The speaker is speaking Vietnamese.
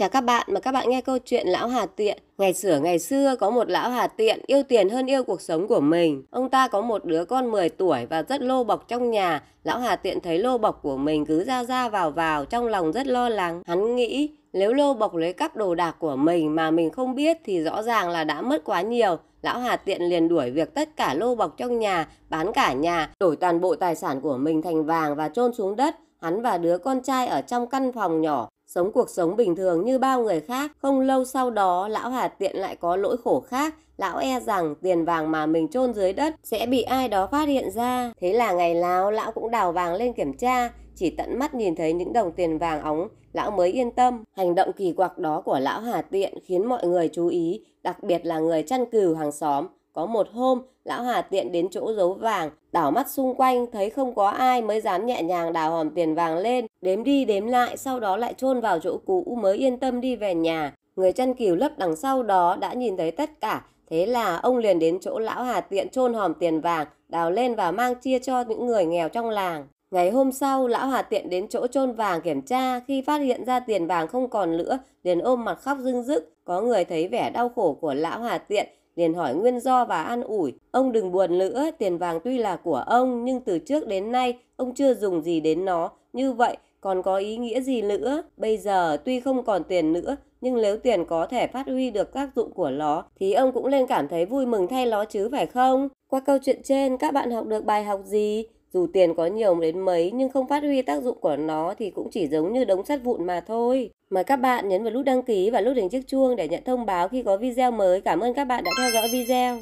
chào các bạn mà các bạn nghe câu chuyện Lão Hà Tiện. Ngày xưa ngày xưa có một Lão Hà Tiện yêu tiền hơn yêu cuộc sống của mình. Ông ta có một đứa con 10 tuổi và rất lô bọc trong nhà. Lão Hà Tiện thấy lô bọc của mình cứ ra ra vào vào trong lòng rất lo lắng. Hắn nghĩ nếu lô bọc lấy cắp đồ đạc của mình mà mình không biết thì rõ ràng là đã mất quá nhiều. Lão Hà Tiện liền đuổi việc tất cả lô bọc trong nhà, bán cả nhà, đổi toàn bộ tài sản của mình thành vàng và chôn xuống đất. Hắn và đứa con trai ở trong căn phòng nhỏ sống cuộc sống bình thường như bao người khác. Không lâu sau đó, lão Hà Tiện lại có lỗi khổ khác. Lão e rằng tiền vàng mà mình chôn dưới đất sẽ bị ai đó phát hiện ra. Thế là ngày nào lão cũng đào vàng lên kiểm tra, chỉ tận mắt nhìn thấy những đồng tiền vàng óng, lão mới yên tâm. Hành động kỳ quặc đó của lão Hà Tiện khiến mọi người chú ý, đặc biệt là người chăn cừu hàng xóm. Có một hôm, lão Hà tiện đến chỗ giấu vàng, đảo mắt xung quanh thấy không có ai mới dám nhẹ nhàng đào hòm tiền vàng lên, đếm đi đếm lại sau đó lại chôn vào chỗ cũ mới yên tâm đi về nhà. Người chân cừu lấp đằng sau đó đã nhìn thấy tất cả, thế là ông liền đến chỗ lão Hà tiện chôn hòm tiền vàng, đào lên và mang chia cho những người nghèo trong làng. Ngày hôm sau, lão Hà tiện đến chỗ chôn vàng kiểm tra, khi phát hiện ra tiền vàng không còn nữa, liền ôm mặt khóc rưng rức. Có người thấy vẻ đau khổ của lão Hà tiện liền hỏi nguyên do và an ủi. Ông đừng buồn nữa, tiền vàng tuy là của ông, nhưng từ trước đến nay ông chưa dùng gì đến nó. Như vậy còn có ý nghĩa gì nữa? Bây giờ tuy không còn tiền nữa, nhưng nếu tiền có thể phát huy được tác dụng của nó, thì ông cũng nên cảm thấy vui mừng thay nó chứ phải không? Qua câu chuyện trên, các bạn học được bài học gì? Dù tiền có nhiều đến mấy nhưng không phát huy tác dụng của nó thì cũng chỉ giống như đống sắt vụn mà thôi. Mời các bạn nhấn vào nút đăng ký và nút hình chiếc chuông để nhận thông báo khi có video mới. Cảm ơn các bạn đã theo dõi video.